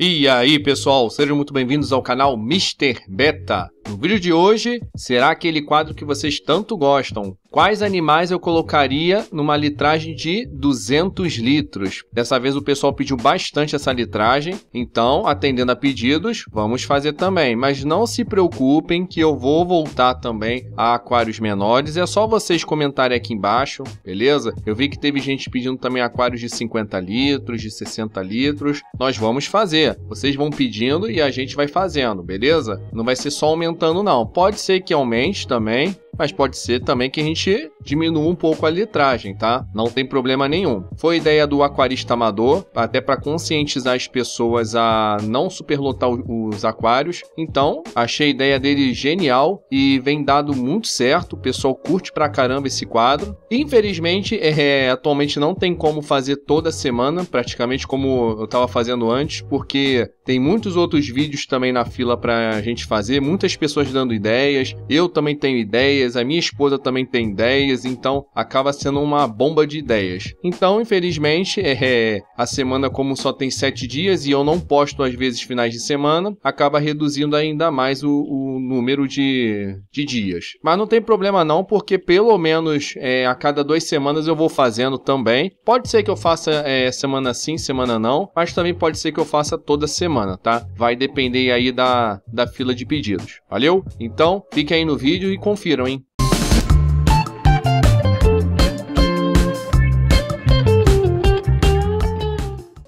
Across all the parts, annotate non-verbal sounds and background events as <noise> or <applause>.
E aí pessoal, sejam muito bem-vindos ao canal Mr. Beta. No vídeo de hoje será aquele quadro que vocês tanto gostam, Quais animais eu colocaria numa litragem de 200 litros? Dessa vez o pessoal pediu bastante essa litragem, então, atendendo a pedidos, vamos fazer também. Mas não se preocupem que eu vou voltar também a aquários menores, é só vocês comentarem aqui embaixo, beleza? Eu vi que teve gente pedindo também aquários de 50 litros, de 60 litros. Nós vamos fazer. Vocês vão pedindo e a gente vai fazendo, beleza? Não vai ser só aumentando não. Pode ser que aumente também, mas pode ser também que a gente diminua um pouco a litragem, tá? Não tem problema nenhum. Foi ideia do aquarista amador, até para conscientizar as pessoas a não superlotar os aquários. Então, achei a ideia dele genial e vem dado muito certo. O pessoal curte pra caramba esse quadro. Infelizmente, é, é atualmente não tem como fazer toda semana, praticamente como eu estava fazendo antes, porque tem muitos outros vídeos também na fila pra gente fazer, muitas pessoas dando ideias. Eu também tenho ideias ideias, a minha esposa também tem ideias, então acaba sendo uma bomba de ideias. Então, infelizmente, é, é, a semana como só tem sete dias e eu não posto às vezes finais de semana, acaba reduzindo ainda mais o, o número de, de dias. Mas não tem problema não, porque pelo menos é, a cada duas semanas eu vou fazendo também. Pode ser que eu faça é, semana sim, semana não, mas também pode ser que eu faça toda semana, tá? Vai depender aí da, da fila de pedidos. Valeu? Então, fique aí no vídeo e confiram, hein?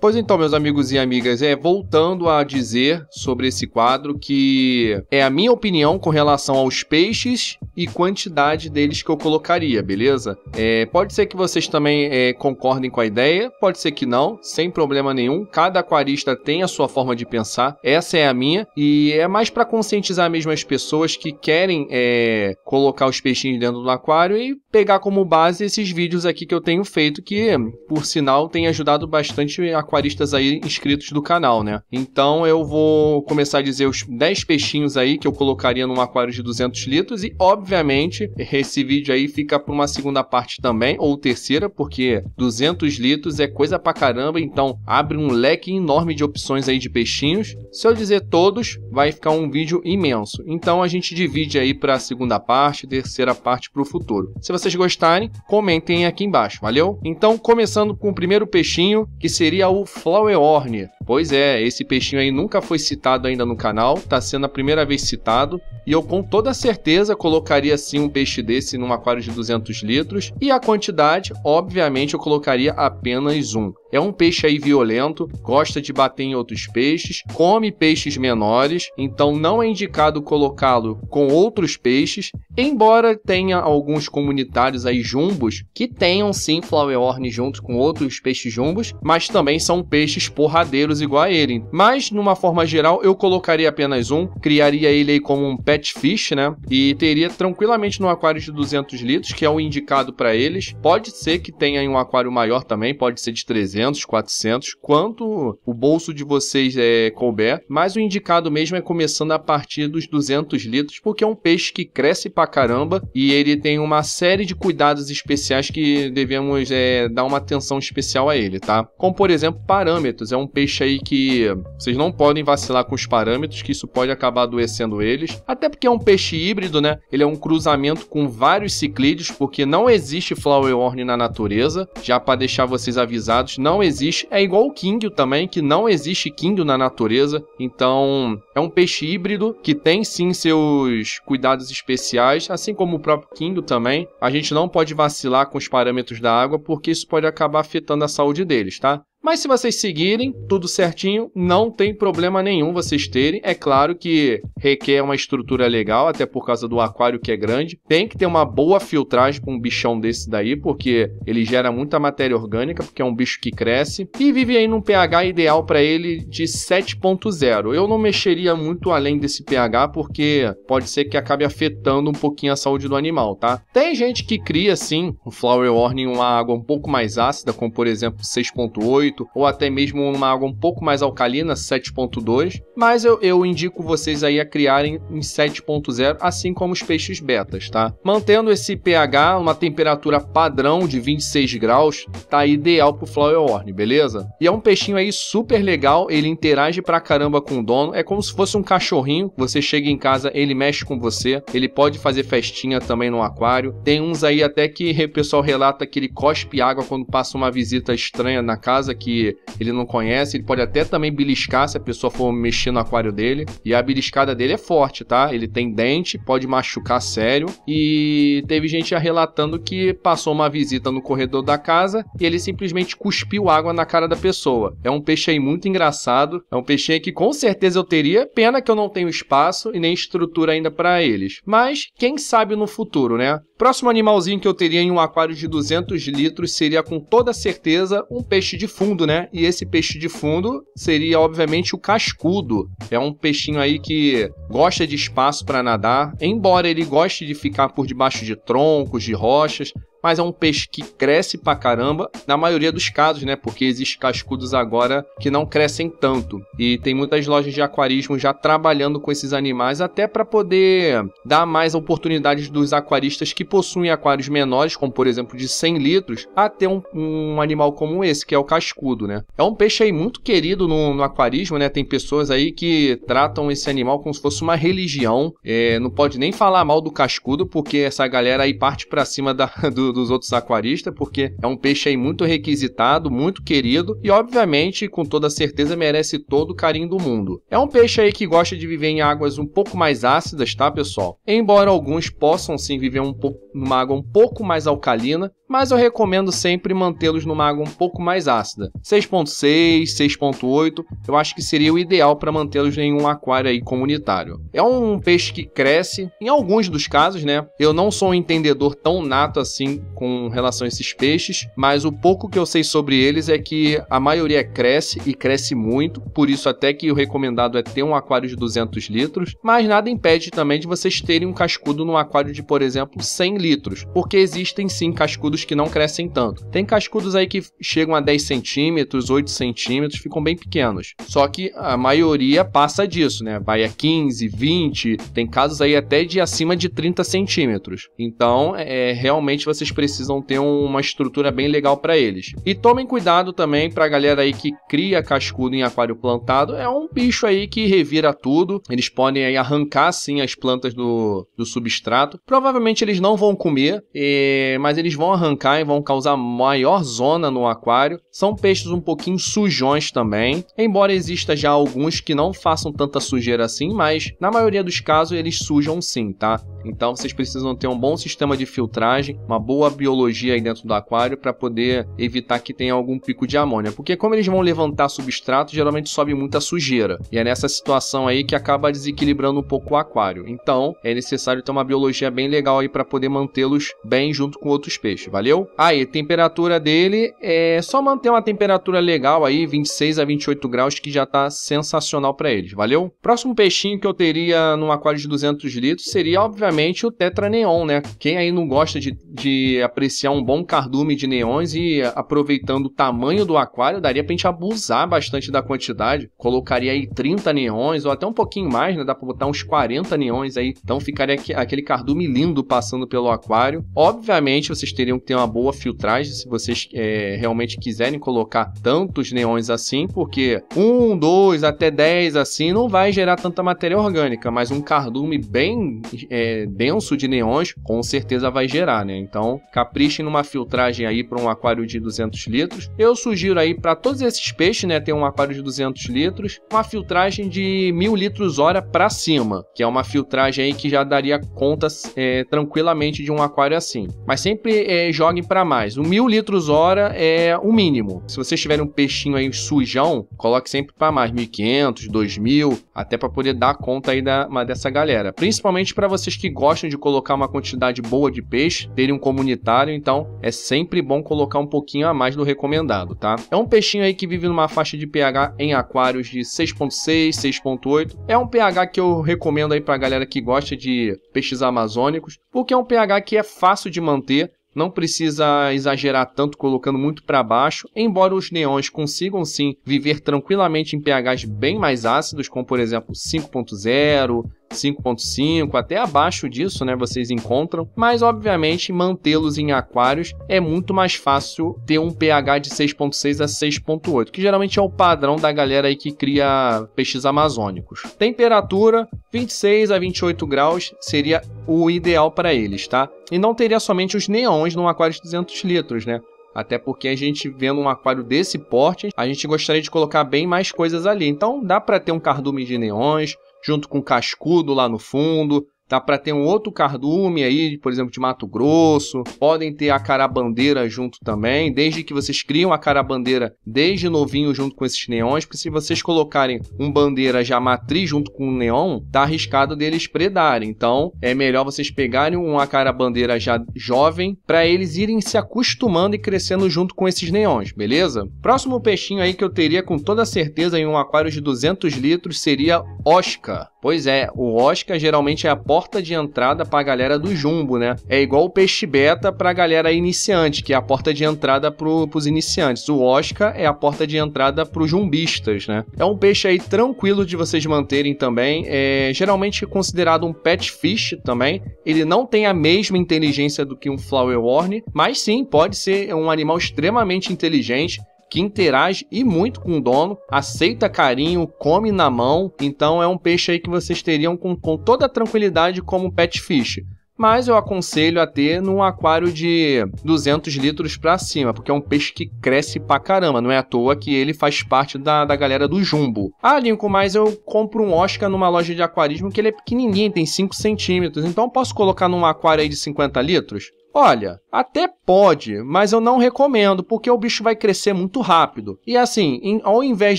Pois então, meus amigos e amigas, é voltando a dizer sobre esse quadro que é a minha opinião com relação aos peixes e quantidade deles que eu colocaria, beleza? É, pode ser que vocês também é, concordem com a ideia, pode ser que não, sem problema nenhum. Cada aquarista tem a sua forma de pensar, essa é a minha e é mais para conscientizar mesmo as pessoas que querem é, colocar os peixinhos dentro do aquário e pegar como base esses vídeos aqui que eu tenho feito, que por sinal tem ajudado bastante a aquaristas aí inscritos do canal, né? Então eu vou começar a dizer os 10 peixinhos aí que eu colocaria num aquário de 200 litros e, obviamente, esse vídeo aí fica para uma segunda parte também, ou terceira, porque 200 litros é coisa pra caramba, então abre um leque enorme de opções aí de peixinhos. Se eu dizer todos, vai ficar um vídeo imenso. Então a gente divide aí para a segunda parte, terceira parte para o futuro. Se vocês gostarem, comentem aqui embaixo, valeu? Então, começando com o primeiro peixinho, que seria o o Flowerhorn. Pois é, esse peixinho aí nunca foi citado ainda no canal, tá sendo a primeira vez citado, e eu com toda certeza colocaria sim um peixe desse num aquário de 200 litros, e a quantidade, obviamente, eu colocaria apenas um. É um peixe aí violento, gosta de bater em outros peixes, come peixes menores, então não é indicado colocá-lo com outros peixes, embora tenha alguns comunitários aí jumbos que tenham sim flowerhorn junto com outros peixes jumbos, mas também são peixes porradeiros igual a ele. Mas numa forma geral, eu colocaria apenas um, criaria ele aí como um pet fish, né? E teria tranquilamente no aquário de 200 litros, que é o indicado para eles. Pode ser que tenha em um aquário maior também, pode ser de 300 300, 400, quanto o bolso de vocês é, couber, mas o indicado mesmo é começando a partir dos 200 litros, porque é um peixe que cresce pra caramba e ele tem uma série de cuidados especiais que devemos é, dar uma atenção especial a ele, tá? Como, por exemplo, parâmetros. É um peixe aí que vocês não podem vacilar com os parâmetros, que isso pode acabar adoecendo eles. Até porque é um peixe híbrido, né? Ele é um cruzamento com vários ciclídeos, porque não existe flower horn na natureza. Já para deixar vocês avisados, não não existe. É igual o Kingio também, que não existe Kingio na natureza. Então, é um peixe híbrido que tem sim seus cuidados especiais, assim como o próprio Kingio também. A gente não pode vacilar com os parâmetros da água, porque isso pode acabar afetando a saúde deles, tá? Mas se vocês seguirem tudo certinho, não tem problema nenhum vocês terem. É claro que requer uma estrutura legal, até por causa do aquário que é grande. Tem que ter uma boa filtragem para um bichão desse daí, porque ele gera muita matéria orgânica, porque é um bicho que cresce e vive aí num pH ideal para ele de 7.0. Eu não mexeria muito além desse pH porque pode ser que acabe afetando um pouquinho a saúde do animal, tá? Tem gente que cria sim, o flower warning uma água um pouco mais ácida, como por exemplo 6.8 8 ou até mesmo uma água um pouco mais alcalina, 7.2, mas eu, eu indico vocês aí a criarem em 7.0, assim como os peixes betas, tá? Mantendo esse pH, uma temperatura padrão de 26 graus, tá ideal pro Flower Horn, beleza? E é um peixinho aí super legal, ele interage pra caramba com o dono, é como se fosse um cachorrinho, você chega em casa, ele mexe com você, ele pode fazer festinha também no aquário, tem uns aí até que o pessoal relata que ele cospe água quando passa uma visita estranha na casa, que ele não conhece, ele pode até também beliscar se a pessoa for mexer no aquário dele. E a beliscada dele é forte, tá? Ele tem dente, pode machucar sério. E teve gente já relatando que passou uma visita no corredor da casa e ele simplesmente cuspiu água na cara da pessoa. É um peixe aí muito engraçado, é um peixe que com certeza eu teria, pena que eu não tenho espaço e nem estrutura ainda para eles. Mas quem sabe no futuro, né? Próximo animalzinho que eu teria em um aquário de 200 litros seria com toda certeza um peixe de fundo, né? E esse peixe de fundo seria obviamente o cascudo. É um peixinho aí que gosta de espaço para nadar, embora ele goste de ficar por debaixo de troncos, de rochas, mas é um peixe que cresce pra caramba, na maioria dos casos, né? Porque existem cascudos agora que não crescem tanto. E tem muitas lojas de aquarismo já trabalhando com esses animais, até para poder dar mais oportunidades dos aquaristas que possuem aquários menores, como por exemplo de 100 litros, a ter um, um animal como esse, que é o cascudo, né? É um peixe aí muito querido no, no aquarismo, né? Tem pessoas aí que tratam esse animal como se fosse uma religião. É, não pode nem falar mal do cascudo, porque essa galera aí parte pra cima da, do, dos outros aquaristas, porque é um peixe aí muito requisitado, muito querido e, obviamente, com toda certeza, merece todo o carinho do mundo. É um peixe aí que gosta de viver em águas um pouco mais ácidas, tá, pessoal? Embora alguns possam sim viver um pouco numa água um pouco mais alcalina, mas eu recomendo sempre mantê-los numa água um pouco mais ácida. 6.6, 6.8, eu acho que seria o ideal para mantê-los em um aquário aí comunitário. É um peixe que cresce, em alguns dos casos, né? Eu não sou um entendedor tão nato assim com relação a esses peixes, mas o pouco que eu sei sobre eles é que a maioria cresce e cresce muito, por isso até que o recomendado é ter um aquário de 200 litros, mas nada impede também de vocês terem um cascudo num aquário de, por exemplo, 100 litros, porque existem sim cascudos que não crescem tanto. Tem cascudos aí que chegam a 10 centímetros, 8 centímetros, ficam bem pequenos. Só que a maioria passa disso, né? Vai a 15, 20, tem casos aí até de acima de 30 centímetros. Então, é, realmente vocês eles precisam ter uma estrutura bem legal para eles. E tomem cuidado também para a galera aí que cria cascudo em aquário plantado, é um bicho aí que revira tudo. Eles podem aí arrancar sim as plantas do, do substrato. Provavelmente eles não vão comer, e, mas eles vão arrancar e vão causar maior zona no aquário. São peixes um pouquinho sujões também, embora exista já alguns que não façam tanta sujeira assim, mas na maioria dos casos eles sujam sim, tá? Então vocês precisam ter um bom sistema de filtragem, uma boa boa biologia aí dentro do aquário para poder evitar que tenha algum pico de amônia. Porque como eles vão levantar substrato, geralmente sobe muita sujeira. E é nessa situação aí que acaba desequilibrando um pouco o aquário. Então, é necessário ter uma biologia bem legal aí para poder mantê-los bem junto com outros peixes, valeu? Aí, temperatura dele é só manter uma temperatura legal aí, 26 a 28 graus, que já tá sensacional para eles, valeu? Próximo peixinho que eu teria num aquário de 200 litros seria, obviamente, o Tetra Neon, né? Quem aí não gosta de, de apreciar um bom cardume de neões e aproveitando o tamanho do aquário, daria pra gente abusar bastante da quantidade. Colocaria aí 30 neões ou até um pouquinho mais, né? Dá pra botar uns 40 neões aí. Então ficaria aquele cardume lindo passando pelo aquário. Obviamente vocês teriam que ter uma boa filtragem se vocês é, realmente quiserem colocar tantos neões assim, porque um, dois, até 10 assim não vai gerar tanta matéria orgânica, mas um cardume bem é, denso de neões com certeza vai gerar, né? Então caprichem numa filtragem aí para um aquário de 200 litros. Eu sugiro aí para todos esses peixes, né, ter um aquário de 200 litros, uma filtragem de 1000 litros hora para cima, que é uma filtragem aí que já daria conta é, tranquilamente de um aquário assim. Mas sempre é, joguem para mais. O 1000 litros hora é o mínimo. Se vocês tiverem um peixinho aí sujão, coloque sempre para mais 1500, 2000, até para poder dar conta aí da, dessa galera. Principalmente para vocês que gostam de colocar uma quantidade boa de peixe, terem um comunicador sanitário, então é sempre bom colocar um pouquinho a mais do recomendado, tá? É um peixinho aí que vive numa faixa de pH em aquários de 6.6, 6.8. É um pH que eu recomendo aí pra galera que gosta de peixes amazônicos, porque é um pH que é fácil de manter, não precisa exagerar tanto colocando muito para baixo, embora os neons consigam sim viver tranquilamente em pHs bem mais ácidos, como por exemplo 5.0, 5.5, até abaixo disso, né, vocês encontram, mas obviamente mantê-los em aquários é muito mais fácil ter um pH de 6.6 a 6.8, que geralmente é o padrão da galera aí que cria peixes amazônicos. Temperatura 26 a 28 graus seria o ideal para eles, tá? e não teria somente os neons num aquário de 200 litros, né? Até porque a gente vendo um aquário desse porte, a gente gostaria de colocar bem mais coisas ali. Então dá para ter um cardume de neons, junto com um cascudo lá no fundo, tá para ter um outro cardume aí, por exemplo, de Mato Grosso. Podem ter a carabandeira junto também, desde que vocês criam a carabandeira desde novinho junto com esses neons, porque se vocês colocarem um bandeira já matriz junto com o um neon, tá arriscado deles predarem. Então, é melhor vocês pegarem uma carabandeira já jovem para eles irem se acostumando e crescendo junto com esses neons, beleza? Próximo peixinho aí que eu teria com toda certeza em um aquário de 200 litros seria Oscar. Pois é, o Oscar geralmente é a porta de entrada para a galera do jumbo, né? É igual o peixe beta para a galera iniciante, que é a porta de entrada para os iniciantes. O Oscar é a porta de entrada para os jumbistas, né? É um peixe aí tranquilo de vocês manterem também. É geralmente considerado um pet fish também. Ele não tem a mesma inteligência do que um flower worm, mas sim pode ser um animal extremamente inteligente que interage e muito com o dono, aceita carinho, come na mão, então é um peixe aí que vocês teriam com, com toda tranquilidade como pet fish mas eu aconselho a ter num aquário de 200 litros para cima, porque é um peixe que cresce pra caramba, não é à toa que ele faz parte da, da galera do jumbo. Ah, Lincoln, mas eu compro um Oscar numa loja de aquarismo que ele é pequenininho, tem 5 centímetros, então eu posso colocar num aquário aí de 50 litros? Olha, até pode, mas eu não recomendo, porque o bicho vai crescer muito rápido. E assim, em, ao invés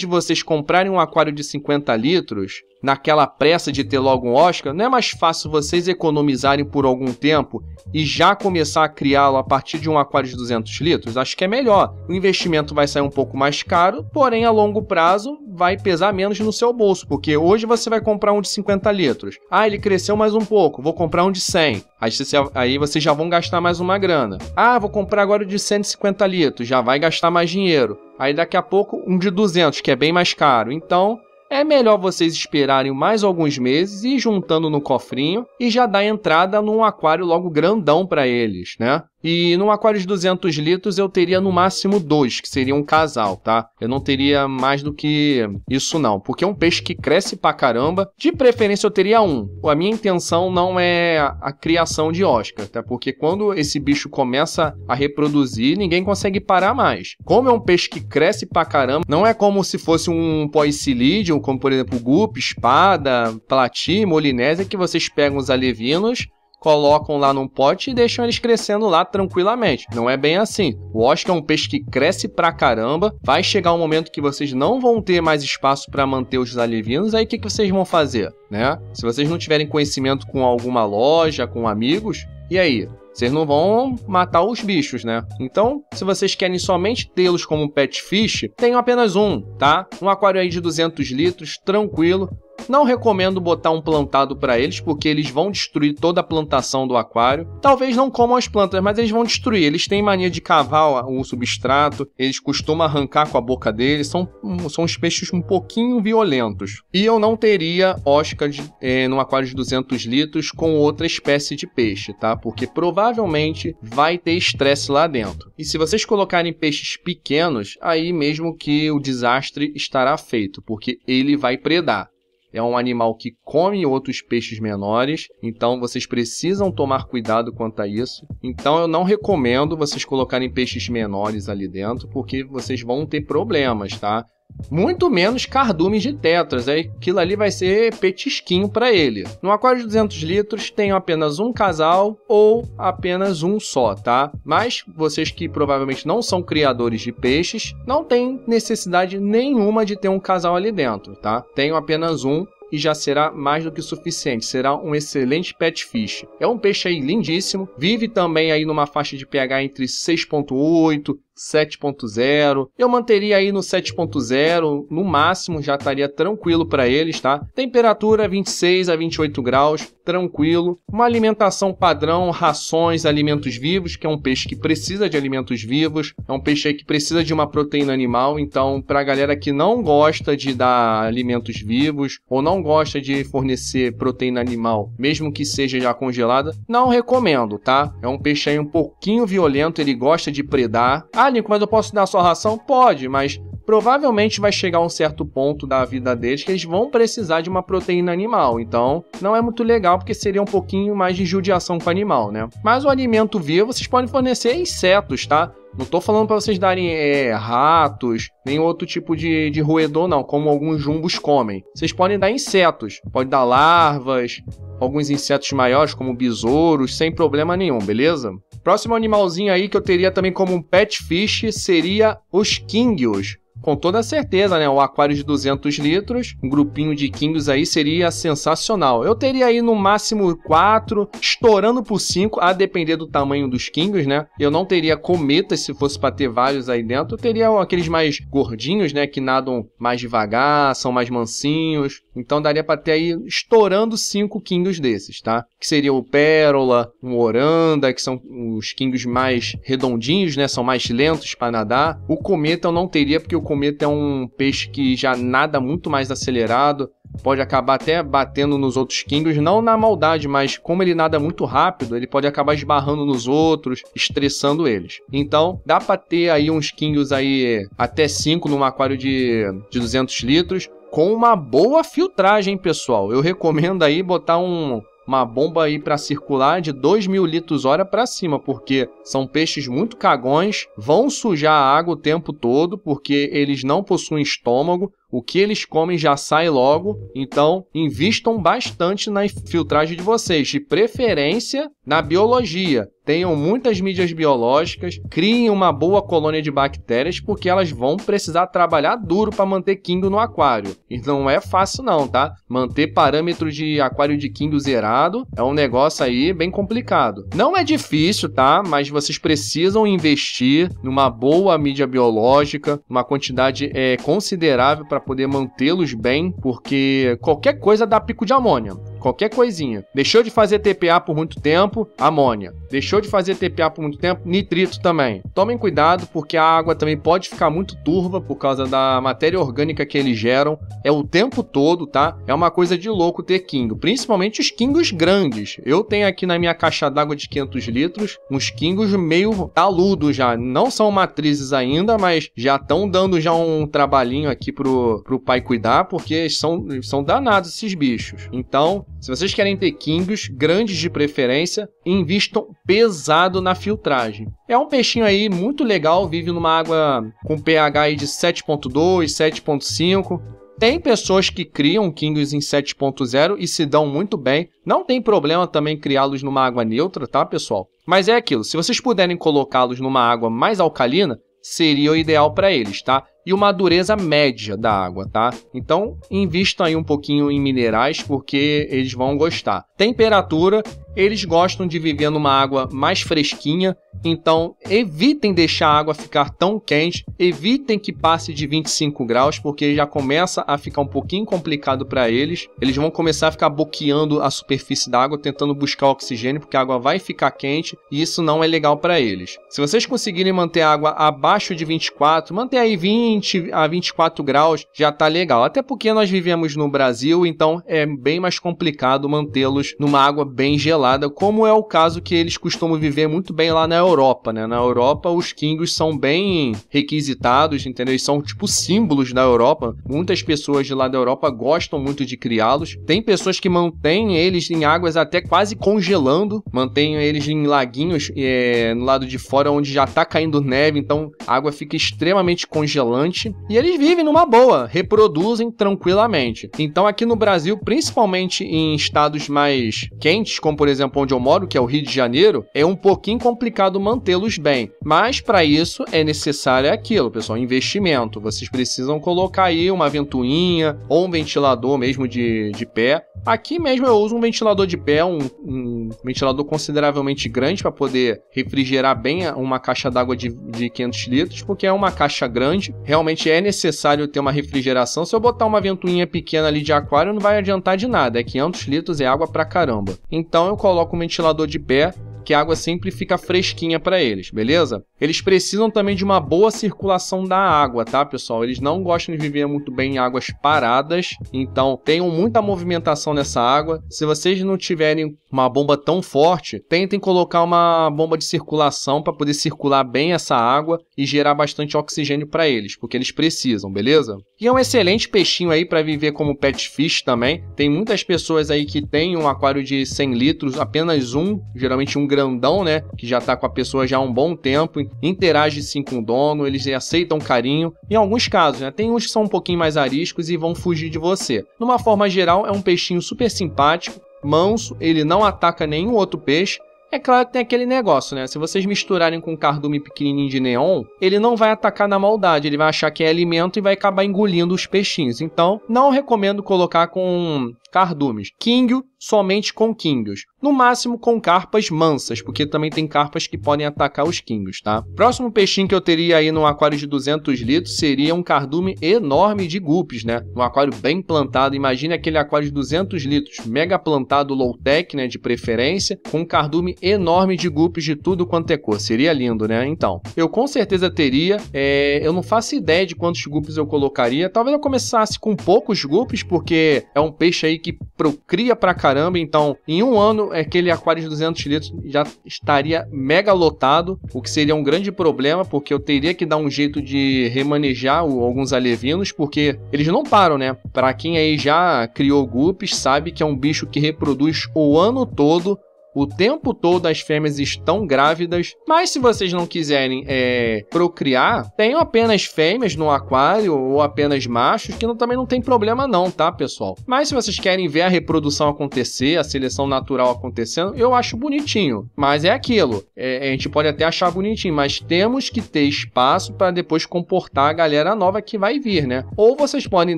de vocês comprarem um aquário de 50 litros, naquela pressa de ter logo um Oscar, não é mais fácil vocês economizarem por algum tempo e já começar a criá-lo a partir de um aquário de 200 litros? Acho que é melhor. O investimento vai sair um pouco mais caro, porém a longo prazo vai pesar menos no seu bolso, porque hoje você vai comprar um de 50 litros. Ah, ele cresceu mais um pouco, vou comprar um de 100. Aí, você, aí vocês já vão gastar gastar mais uma grana. Ah, vou comprar agora o de 150 litros, já vai gastar mais dinheiro. Aí daqui a pouco um de 200, que é bem mais caro. Então, é melhor vocês esperarem mais alguns meses e ir juntando no cofrinho e já dar entrada num aquário logo grandão para eles, né? E num aquário de 200 litros eu teria no máximo dois, que seria um casal, tá? Eu não teria mais do que isso não, porque é um peixe que cresce pra caramba. De preferência eu teria um. A minha intenção não é a criação de Oscar, tá? Porque quando esse bicho começa a reproduzir, ninguém consegue parar mais. Como é um peixe que cresce pra caramba, não é como se fosse um poicilídeo, como por exemplo gupe, espada, platim, molinésia, que vocês pegam os alevinos colocam lá num pote e deixam eles crescendo lá tranquilamente. Não é bem assim. O Oscar é um peixe que cresce pra caramba. Vai chegar um momento que vocês não vão ter mais espaço para manter os alivinos. Aí o que, que vocês vão fazer? Né? Se vocês não tiverem conhecimento com alguma loja, com amigos, e aí? Vocês não vão matar os bichos, né? Então, se vocês querem somente tê-los como pet fish, tenham apenas um, tá? Um aquário aí de 200 litros, tranquilo. Não recomendo botar um plantado para eles, porque eles vão destruir toda a plantação do aquário. Talvez não comam as plantas, mas eles vão destruir. Eles têm mania de cavar o substrato, eles costumam arrancar com a boca deles, são, são uns peixes um pouquinho violentos. E eu não teria Oscar de, num aquário de 200 litros com outra espécie de peixe, tá? Porque provavelmente vai ter estresse lá dentro. E se vocês colocarem peixes pequenos, aí mesmo que o desastre estará feito, porque ele vai predar é um animal que come outros peixes menores, então vocês precisam tomar cuidado quanto a isso. Então eu não recomendo vocês colocarem peixes menores ali dentro, porque vocês vão ter problemas, tá? muito menos cardumes de tetras, aí é, aquilo ali vai ser petisquinho para ele. No aquário de 200 litros tenho apenas um casal ou apenas um só, tá? Mas vocês que provavelmente não são criadores de peixes, não tem necessidade nenhuma de ter um casal ali dentro, tá? Tenho apenas um e já será mais do que suficiente. Será um excelente pet fish. É um peixe aí lindíssimo, vive também aí numa faixa de pH entre 6.8 7.0. Eu manteria aí no 7.0, no máximo já estaria tranquilo para eles, tá? Temperatura 26 a 28 graus, tranquilo. Uma alimentação padrão, rações, alimentos vivos, que é um peixe que precisa de alimentos vivos, é um peixe que precisa de uma proteína animal, então para a galera que não gosta de dar alimentos vivos ou não gosta de fornecer proteína animal, mesmo que seja já congelada, não recomendo, tá? É um peixe aí um pouquinho violento, ele gosta de predar. A mas eu posso dar sua ração? Pode, mas provavelmente vai chegar a um certo ponto da vida deles que eles vão precisar de uma proteína animal. Então, não é muito legal porque seria um pouquinho mais de judiação com o animal, né? Mas o alimento vivo vocês podem fornecer insetos, tá? Não tô falando para vocês darem é, ratos, nem outro tipo de, de roedor, não, como alguns jumbos comem. Vocês podem dar insetos, pode dar larvas, alguns insetos maiores, como besouros, sem problema nenhum, beleza? Próximo animalzinho aí que eu teria também como um pet fish seria os kingios com toda certeza, né? o aquário de 200 litros, um grupinho de Kings aí seria sensacional. Eu teria aí no máximo 4, estourando por 5, a depender do tamanho dos Kings, né? Eu não teria cometas se fosse para ter vários aí dentro. Eu teria aqueles mais gordinhos, né? Que nadam mais devagar, são mais mansinhos. Então daria para ter aí estourando 5 Kings desses, tá? Que seria o Pérola, o Oranda, que são os Kings mais redondinhos, né? São mais lentos para nadar. O Cometa eu não teria, porque o comer é um peixe que já nada muito mais acelerado, pode acabar até batendo nos outros kingos, não na maldade, mas como ele nada muito rápido, ele pode acabar esbarrando nos outros, estressando eles. Então, dá para ter aí uns kingos aí até 5 num aquário de, de 200 litros, com uma boa filtragem, pessoal. Eu recomendo aí botar um uma bomba aí para circular de 2 mil litros hora para cima, porque são peixes muito cagões, vão sujar a água o tempo todo, porque eles não possuem estômago, o que eles comem já sai logo, então invistam bastante na filtragem de vocês, de preferência na biologia tenham muitas mídias biológicas, criem uma boa colônia de bactérias, porque elas vão precisar trabalhar duro para manter Kingo no aquário. E não é fácil não, tá? Manter parâmetro de aquário de Kingo zerado é um negócio aí bem complicado. Não é difícil, tá? Mas vocês precisam investir numa boa mídia biológica, uma quantidade é, considerável para poder mantê-los bem, porque qualquer coisa dá pico de amônia qualquer coisinha. Deixou de fazer TPA por muito tempo, amônia. Deixou de fazer TPA por muito tempo, nitrito também. Tomem cuidado porque a água também pode ficar muito turva por causa da matéria orgânica que eles geram. É o tempo todo, tá? É uma coisa de louco ter Kingo, principalmente os Kingos grandes. Eu tenho aqui na minha caixa d'água de 500 litros uns Kingos meio taludos já. Não são matrizes ainda, mas já estão dando já um trabalhinho aqui pro, pro pai cuidar porque são, são danados esses bichos. Então, se vocês querem ter quingos, grandes de preferência, invistam pesado na filtragem. É um peixinho aí muito legal, vive numa água com pH de 7.2, 7.5. Tem pessoas que criam kingos em 7.0 e se dão muito bem. Não tem problema também criá-los numa água neutra, tá, pessoal? Mas é aquilo, se vocês puderem colocá-los numa água mais alcalina, seria o ideal para eles, tá? e uma dureza média da água, tá? Então, invista aí um pouquinho em minerais porque eles vão gostar. Temperatura, eles gostam de viver numa água mais fresquinha, então evitem deixar a água ficar tão quente, evitem que passe de 25 graus, porque já começa a ficar um pouquinho complicado para eles. Eles vão começar a ficar bloqueando a superfície da água, tentando buscar oxigênio, porque a água vai ficar quente e isso não é legal para eles. Se vocês conseguirem manter a água abaixo de 24, manter aí 20 a 24 graus já está legal, até porque nós vivemos no Brasil, então é bem mais complicado mantê-los numa água bem gelada como é o caso que eles costumam viver muito bem lá na Europa, né? Na Europa, os Kings são bem requisitados, entendeu? Eles são tipo símbolos da Europa. Muitas pessoas de lá da Europa gostam muito de criá-los. Tem pessoas que mantêm eles em águas até quase congelando, mantêm eles em laguinhos é, no lado de fora onde já tá caindo neve, então a água fica extremamente congelante. E eles vivem numa boa, reproduzem tranquilamente. Então aqui no Brasil, principalmente em estados mais quentes, como por exemplo, onde eu moro, que é o Rio de Janeiro, é um pouquinho complicado mantê-los bem. Mas para isso é necessário aquilo, pessoal, investimento. Vocês precisam colocar aí uma ventoinha ou um ventilador mesmo de, de pé Aqui mesmo eu uso um ventilador de pé, um, um ventilador consideravelmente grande para poder refrigerar bem uma caixa d'água de, de 500 litros, porque é uma caixa grande. Realmente é necessário ter uma refrigeração. Se eu botar uma ventoinha pequena ali de aquário, não vai adiantar de nada. É 500 litros, é água pra caramba. Então eu coloco um ventilador de pé que a água sempre fica fresquinha para eles, beleza? Eles precisam também de uma boa circulação da água, tá, pessoal? Eles não gostam de viver muito bem em águas paradas, então tenham muita movimentação nessa água. Se vocês não tiverem uma bomba tão forte, tentem colocar uma bomba de circulação para poder circular bem essa água e gerar bastante oxigênio para eles, porque eles precisam, beleza? E é um excelente peixinho aí para viver como pet fish também. Tem muitas pessoas aí que tem um aquário de 100 litros, apenas um, geralmente um grandão, né, que já tá com a pessoa já há um bom tempo, interage sim com o dono, eles aceitam carinho. Em alguns casos, né, tem uns que são um pouquinho mais ariscos e vão fugir de você. Numa forma geral, é um peixinho super simpático, manso, ele não ataca nenhum outro peixe é claro que tem aquele negócio, né? Se vocês misturarem com um cardume pequenininho de neon, ele não vai atacar na maldade, ele vai achar que é alimento e vai acabar engolindo os peixinhos. Então, não recomendo colocar com cardumes. Kingyo somente com quinguios. No máximo com carpas mansas, porque também tem carpas que podem atacar os quinguios, tá? Próximo peixinho que eu teria aí num aquário de 200 litros seria um cardume enorme de gupes, né? Um aquário bem plantado, imagine aquele aquário de 200 litros, mega plantado low-tech, né, de preferência, com um cardume enorme de gupes de tudo quanto é cor. Seria lindo, né? Então, eu com certeza teria, é... eu não faço ideia de quantos gupes eu colocaria, talvez eu começasse com poucos gupes porque é um peixe aí que procria pra caramba caramba. Então, em um ano, aquele aquário de 200 litros já estaria mega lotado, o que seria um grande problema, porque eu teria que dar um jeito de remanejar o, alguns alevinos, porque eles não param, né? Para quem aí já criou guppies, sabe que é um bicho que reproduz o ano todo o tempo todo as fêmeas estão grávidas, mas se vocês não quiserem é, procriar, tenham apenas fêmeas no aquário ou apenas machos, que não, também não tem problema não, tá, pessoal? Mas se vocês querem ver a reprodução acontecer, a seleção natural acontecendo, eu acho bonitinho. Mas é aquilo, é, a gente pode até achar bonitinho, mas temos que ter espaço para depois comportar a galera nova que vai vir, né? Ou vocês podem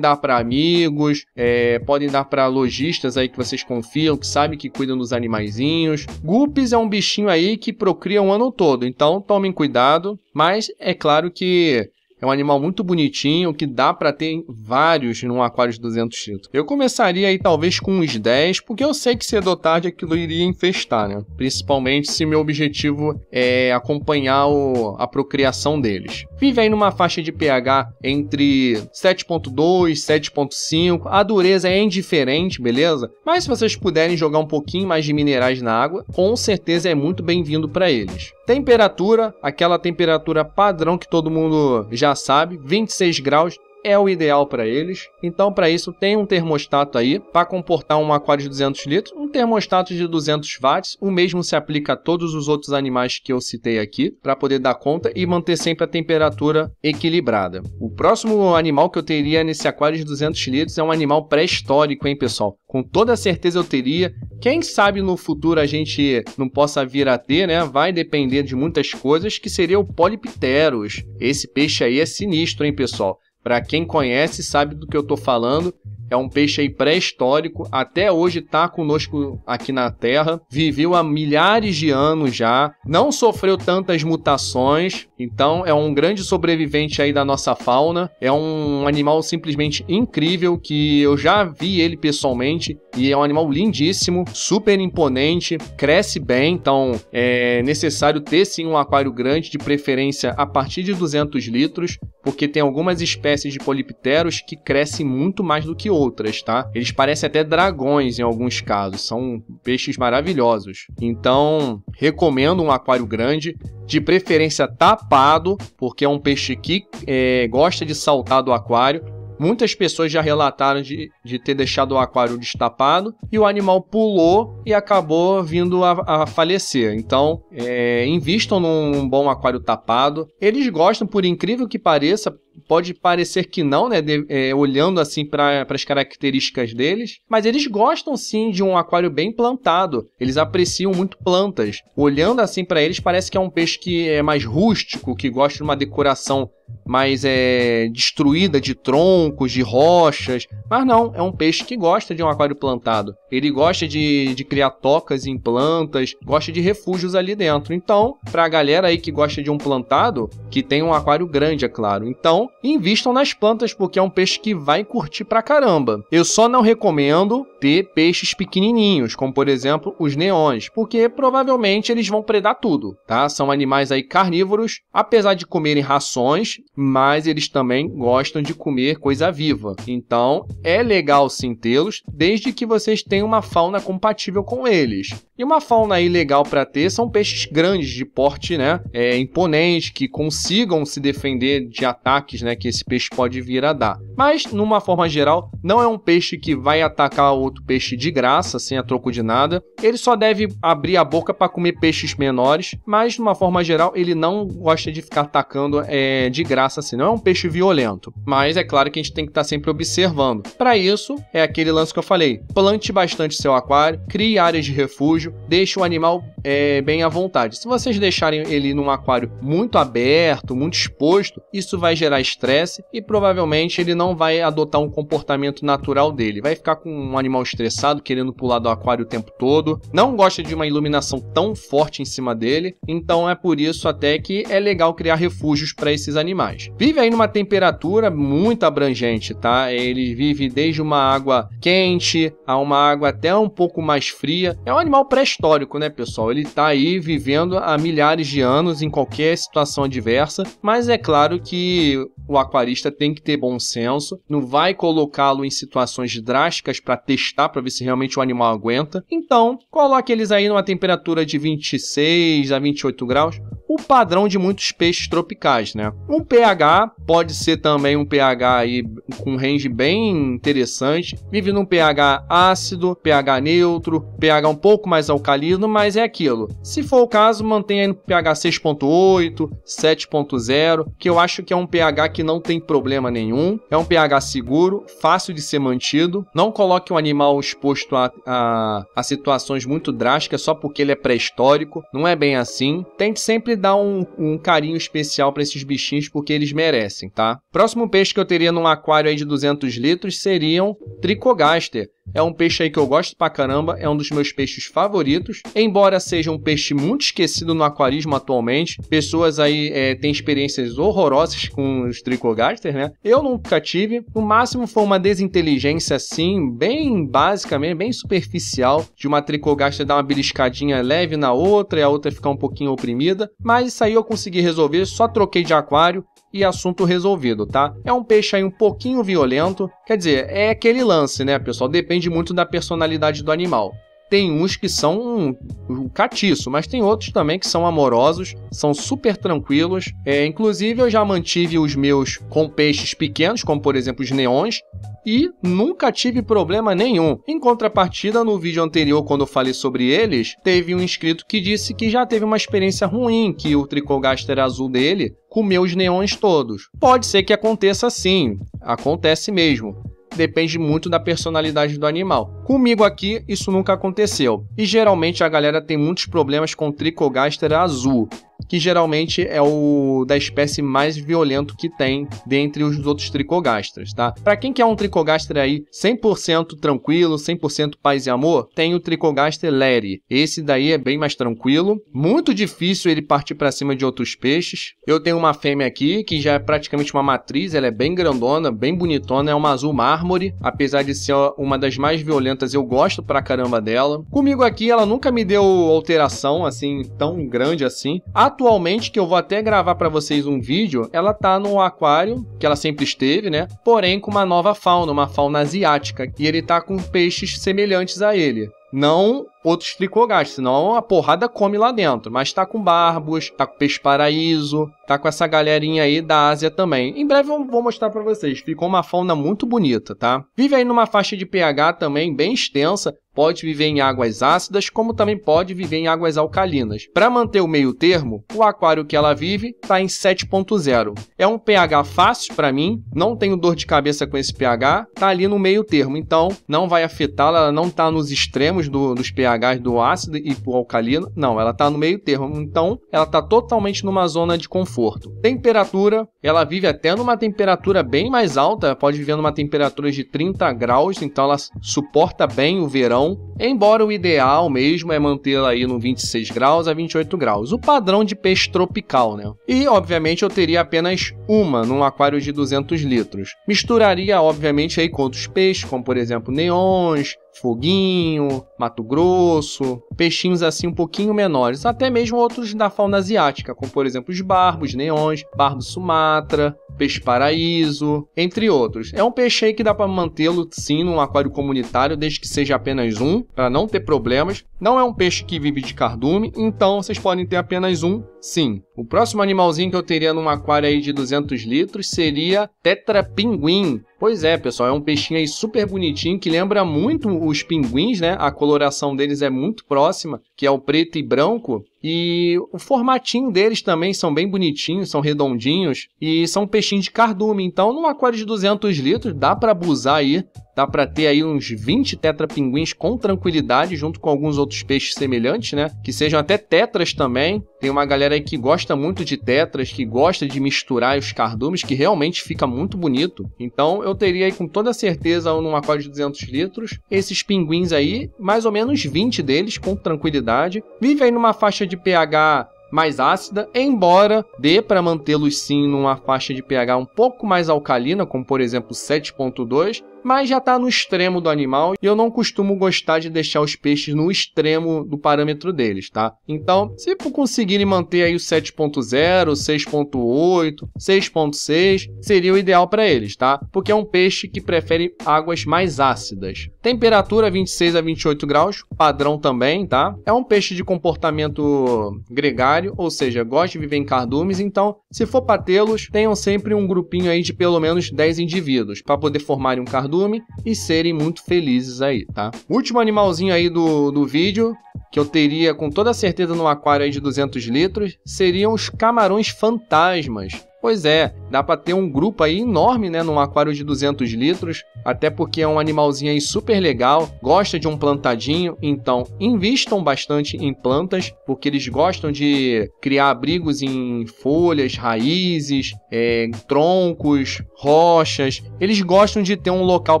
dar para amigos, é, podem dar para lojistas aí que vocês confiam, que sabem que cuidam dos animaizinhos, bichinhos. Guppies é um bichinho aí que procria o um ano todo, então tomem cuidado. Mas é claro que é um animal muito bonitinho que dá para ter vários num aquário de 200 litros. Eu começaria aí talvez com uns 10, porque eu sei que cedo ou tarde aquilo iria infestar, né? Principalmente se meu objetivo é acompanhar o, a procriação deles. Vive aí numa faixa de pH entre 7.2, 7.5. A dureza é indiferente, beleza? Mas se vocês puderem jogar um pouquinho mais de minerais na água, com certeza é muito bem-vindo para eles. Temperatura, aquela temperatura padrão que todo mundo já já sabe, 26 graus é o ideal para eles. Então, para isso, tem um termostato aí para comportar um aquário de 200 litros, um termostato de 200 watts. O mesmo se aplica a todos os outros animais que eu citei aqui, para poder dar conta e manter sempre a temperatura equilibrada. O próximo animal que eu teria nesse aquário de 200 litros é um animal pré-histórico, hein, pessoal? Com toda certeza eu teria. Quem sabe no futuro a gente não possa vir a ter, né? Vai depender de muitas coisas, que seria o Polipteros. Esse peixe aí é sinistro, hein, pessoal? Para quem conhece, sabe do que eu estou falando. É um peixe aí pré-histórico, até hoje está conosco aqui na Terra, viveu há milhares de anos já, não sofreu tantas mutações, então é um grande sobrevivente aí da nossa fauna. É um animal simplesmente incrível que eu já vi ele pessoalmente e é um animal lindíssimo, super imponente, cresce bem, então é necessário ter sim um aquário grande, de preferência a partir de 200 litros, porque tem algumas espécies de polipteros que crescem muito mais do que outras outras, tá? Eles parecem até dragões em alguns casos, são peixes maravilhosos. Então, recomendo um aquário grande, de preferência tapado, porque é um peixe que é, gosta de saltar do aquário Muitas pessoas já relataram de, de ter deixado o aquário destapado e o animal pulou e acabou vindo a, a falecer. Então, é, invistam num bom aquário tapado. Eles gostam, por incrível que pareça, pode parecer que não, né? De, é, olhando assim para as características deles, mas eles gostam sim de um aquário bem plantado. Eles apreciam muito plantas. Olhando assim para eles, parece que é um peixe que é mais rústico, que gosta de uma decoração mais é, destruída de troncos, de rochas. Mas não, é um peixe que gosta de um aquário plantado. Ele gosta de, de criar tocas em plantas, gosta de refúgios ali dentro. Então, para a galera aí que gosta de um plantado, que tem um aquário grande, é claro. Então, invistam nas plantas, porque é um peixe que vai curtir pra caramba. Eu só não recomendo ter peixes pequenininhos, como por exemplo os neons, porque provavelmente eles vão predar tudo, tá? São animais aí carnívoros, apesar de comerem rações, mas eles também gostam de comer coisa viva. Então, é legal sim tê-los, desde que vocês tenham uma fauna compatível com eles. E uma fauna aí legal para ter são peixes grandes, de porte né, é, imponente, que consigam se defender de ataques né, que esse peixe pode vir a dar. Mas, numa forma geral, não é um peixe que vai atacar outro peixe de graça, sem a troco de nada. Ele só deve abrir a boca para comer peixes menores, mas, numa forma geral, ele não gosta de ficar atacando é, de graça assim, não é um peixe violento, mas é claro que a gente tem que estar tá sempre observando. Para isso, é aquele lance que eu falei: plante bastante seu aquário, crie áreas de refúgio, deixe o animal é, bem à vontade. Se vocês deixarem ele num aquário muito aberto, muito exposto, isso vai gerar estresse e provavelmente ele não vai adotar um comportamento natural dele. Vai ficar com um animal estressado, querendo pular do aquário o tempo todo, não gosta de uma iluminação tão forte em cima dele, então é por isso até que é legal criar refúgios para esses animais animais. Vive aí numa temperatura muito abrangente, tá? Ele vive desde uma água quente a uma água até um pouco mais fria. É um animal pré-histórico, né, pessoal? Ele tá aí vivendo há milhares de anos em qualquer situação adversa, mas é claro que o aquarista tem que ter bom senso, não vai colocá-lo em situações drásticas para testar para ver se realmente o animal aguenta. Então, coloque eles aí numa temperatura de 26 a 28 graus, o padrão de muitos peixes tropicais, né? Um pH pode ser também um pH aí com range bem interessante, vive num pH ácido, pH neutro, pH um pouco mais alcalino, mas é aquilo. Se for o caso, mantenha aí no pH 6.8, 7.0, que eu acho que é um pH que não tem problema nenhum, é um pH seguro, fácil de ser mantido, não coloque o um animal exposto a, a, a situações muito drásticas só porque ele é pré-histórico, não é bem assim. Tente sempre sempre dá um, um carinho especial para esses bichinhos porque eles merecem, tá? Próximo peixe que eu teria num aquário aí de 200 litros seriam Tricogaster é um peixe aí que eu gosto pra caramba, é um dos meus peixes favoritos. Embora seja um peixe muito esquecido no aquarismo atualmente, pessoas aí é, têm experiências horrorosas com os tricogaster, né? Eu nunca tive. No máximo foi uma desinteligência assim, bem básica mesmo, bem superficial, de uma tricogaster dar uma beliscadinha leve na outra e a outra ficar um pouquinho oprimida. Mas isso aí eu consegui resolver, só troquei de aquário e assunto resolvido, tá? É um peixe aí um pouquinho violento, quer dizer, é aquele lance, né, pessoal? Depende depende muito da personalidade do animal. Tem uns que são um, catiço, mas tem outros também que são amorosos, são super tranquilos. É, inclusive, eu já mantive os meus com peixes pequenos, como por exemplo os neons, e nunca tive problema nenhum. Em contrapartida, no vídeo anterior, quando eu falei sobre eles, teve um inscrito que disse que já teve uma experiência ruim, que o tricogaster azul dele comeu os neons todos. Pode ser que aconteça sim, acontece mesmo depende muito da personalidade do animal. Comigo aqui, isso nunca aconteceu. E geralmente a galera tem muitos problemas com Trichogaster azul, que geralmente é o da espécie mais violento que tem dentre os outros tricogastras, tá? Para quem quer é um tricogastre aí 100% tranquilo, 100% paz e amor, tem o tricogastre Leri. Esse daí é bem mais tranquilo, muito difícil ele partir para cima de outros peixes. Eu tenho uma fêmea aqui que já é praticamente uma matriz, ela é bem grandona, bem bonitona, é uma azul mármore, apesar de ser uma das mais violentas, eu gosto pra caramba dela. Comigo aqui ela nunca me deu alteração assim tão grande assim. A Atualmente, que eu vou até gravar para vocês um vídeo, ela tá no aquário, que ela sempre esteve, né? Porém, com uma nova fauna, uma fauna asiática. E ele tá com peixes semelhantes a ele. Não outros tricogás, senão a porrada come lá dentro. Mas tá com Barbos, tá com Peixe Paraíso, tá com essa galerinha aí da Ásia também. Em breve eu vou mostrar para vocês, ficou uma fauna muito bonita, tá? Vive aí numa faixa de pH também bem extensa, pode viver em águas ácidas, como também pode viver em águas alcalinas. Para manter o meio termo, o aquário que ela vive está em 7.0. É um pH fácil para mim, não tenho dor de cabeça com esse pH, Está ali no meio termo, então não vai afetá-la, ela não está nos extremos do, dos pH pHs do ácido e do alcalino. Não, ela está no meio termo. Então, ela está totalmente numa zona de conforto. Temperatura, ela vive até numa temperatura bem mais alta, pode viver numa temperatura de 30 graus, então ela suporta bem o verão. Embora o ideal mesmo é mantê-la aí no 26 graus a 28 graus, o padrão de peixe tropical, né? E obviamente eu teria apenas uma num aquário de 200 litros. Misturaria obviamente aí com outros peixes, como por exemplo neons, Foguinho, Mato Grosso, peixinhos assim um pouquinho menores, até mesmo outros da fauna asiática, como por exemplo os barbos, neões, barbo sumatra, peixe paraíso, entre outros. É um peixe aí que dá para mantê-lo sim num aquário comunitário, desde que seja apenas um, para não ter problemas, não é um peixe que vive de cardume, então vocês podem ter apenas um, sim. O próximo animalzinho que eu teria num aquário aí de 200 litros seria tetrapinguim. Pois é, pessoal, é um peixinho aí super bonitinho que lembra muito os pinguins, né? A coloração deles é muito próxima, que é o preto e branco. E o formatinho deles também são bem bonitinhos, são redondinhos e são peixinhos de cardume. Então, num aquário de 200 litros, dá para abusar aí, dá para ter aí uns 20 tetrapinguins com tranquilidade, junto com alguns outros peixes semelhantes, né? Que sejam até tetras também. Tem uma galera aí que gosta muito de tetras, que gosta de misturar os cardumes, que realmente fica muito bonito. Então, eu teria aí com toda certeza, num aquário de 200 litros, esses pinguins aí, mais ou menos 20 deles com tranquilidade. Vive aí numa faixa de de pH mais ácida, embora dê para mantê-los sim numa faixa de pH um pouco mais alcalina, como por exemplo 7.2, mas já está no extremo do animal e eu não costumo gostar de deixar os peixes no extremo do parâmetro deles, tá? Então, se conseguirem manter aí o 7.0, 6.8, 6.6, seria o ideal para eles, tá? Porque é um peixe que prefere águas mais ácidas. Temperatura 26 a 28 graus, padrão também, tá? É um peixe de comportamento gregário, ou seja, gosta de viver em cardumes, então se for para tê-los, tenham sempre um grupinho aí de pelo menos 10 indivíduos para poder formarem um cardume cardume e serem muito felizes aí, tá? Último animalzinho aí do, do vídeo, que eu teria com toda certeza no aquário aí de 200 litros, seriam os camarões fantasmas. Pois é, dá para ter um grupo aí enorme, né, num aquário de 200 litros, até porque é um animalzinho aí super legal, gosta de um plantadinho, então invistam bastante em plantas, porque eles gostam de criar abrigos em folhas, raízes, é, troncos, rochas. Eles gostam de ter um local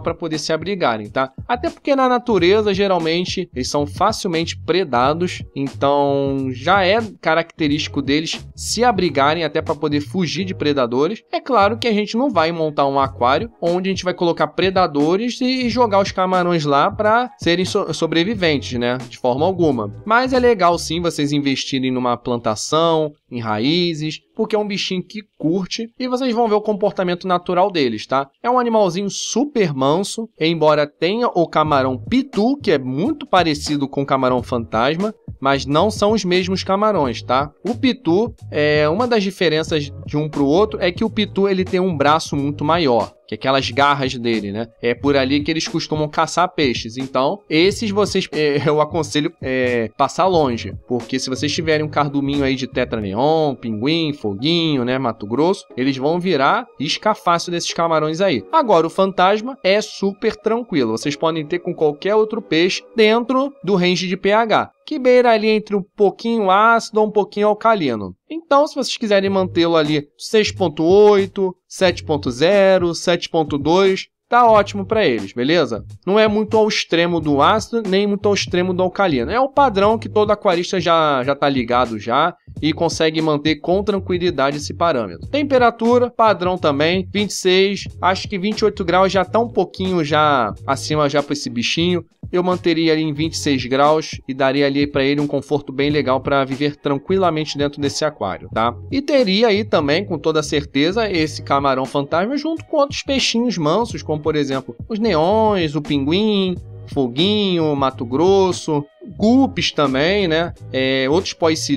para poder se abrigarem, tá? Até porque na natureza geralmente eles são facilmente predados, então já é característico deles se abrigarem até para poder fugir de de predadores, é claro que a gente não vai montar um aquário onde a gente vai colocar predadores e jogar os camarões lá para serem so sobreviventes, né? De forma alguma. Mas é legal sim vocês investirem numa plantação, em raízes, porque é um bichinho que curte e vocês vão ver o comportamento natural deles, tá? É um animalzinho super manso, embora tenha o camarão pitu, que é muito parecido com o camarão fantasma, mas não são os mesmos camarões, tá? O pitu, é uma das diferenças de um para o outro é que o pitu ele tem um braço muito maior que é aquelas garras dele, né? É por ali que eles costumam caçar peixes. Então, esses vocês é, <laughs> eu aconselho é, passar longe, porque se vocês tiverem um carduminho aí de tetraneon, pinguim, foguinho, né, Mato Grosso, eles vão virar escafácio desses camarões aí. Agora, o fantasma é super tranquilo. Vocês podem ter com qualquer outro peixe dentro do range de pH que beira ali entre um pouquinho ácido ou um pouquinho alcalino. Então, se vocês quiserem mantê-lo ali 6.8, 7.0, 7.2, tá ótimo para eles, beleza? Não é muito ao extremo do ácido, nem muito ao extremo do alcalino. É o padrão que todo aquarista já, já tá ligado já e consegue manter com tranquilidade esse parâmetro. Temperatura, padrão também, 26, acho que 28 graus já tá um pouquinho já acima já para esse bichinho. Eu manteria ali em 26 graus e daria ali para ele um conforto bem legal para viver tranquilamente dentro desse aquário, tá? E teria aí também, com toda certeza, esse camarão fantasma junto com outros peixinhos mansos, como por exemplo, os neões, o pinguim, Foguinho, Mato Grosso, Gupes também, né? É, outros pós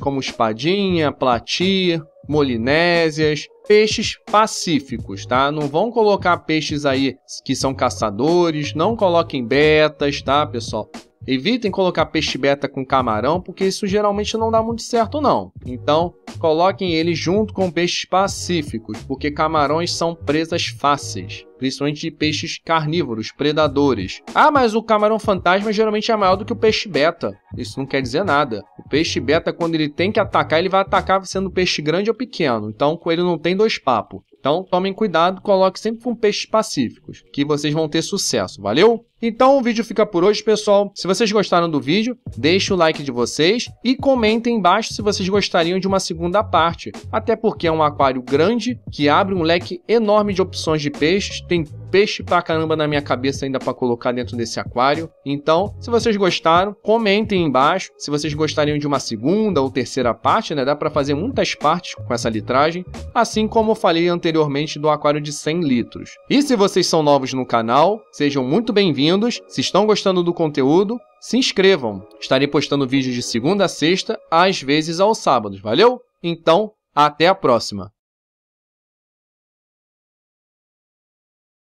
como Espadinha, Platia, Molinésias, peixes pacíficos, tá? Não vão colocar peixes aí que são caçadores, não coloquem betas, tá, pessoal? Evitem colocar peixe beta com camarão, porque isso geralmente não dá muito certo não. Então, coloquem ele junto com peixes pacíficos, porque camarões são presas fáceis principalmente de peixes carnívoros, predadores. Ah, mas o camarão fantasma geralmente é maior do que o peixe beta. Isso não quer dizer nada. O peixe beta, quando ele tem que atacar, ele vai atacar sendo peixe grande ou pequeno. Então, com ele não tem dois papos. Então, tomem cuidado, coloque sempre com peixes pacíficos, que vocês vão ter sucesso, valeu? Então, o vídeo fica por hoje, pessoal. Se vocês gostaram do vídeo, deixe o like de vocês e comentem embaixo se vocês gostariam de uma segunda parte. Até porque é um aquário grande que abre um leque enorme de opções de peixes, tem peixe pra caramba na minha cabeça ainda para colocar dentro desse aquário. Então, se vocês gostaram, comentem embaixo. Se vocês gostariam de uma segunda ou terceira parte, né? Dá para fazer muitas partes com essa litragem, assim como eu falei anteriormente do aquário de 100 litros. E se vocês são novos no canal, sejam muito bem-vindos. Se estão gostando do conteúdo, se inscrevam. Estarei postando vídeos de segunda a sexta, às vezes aos sábados, valeu? Então, até a próxima!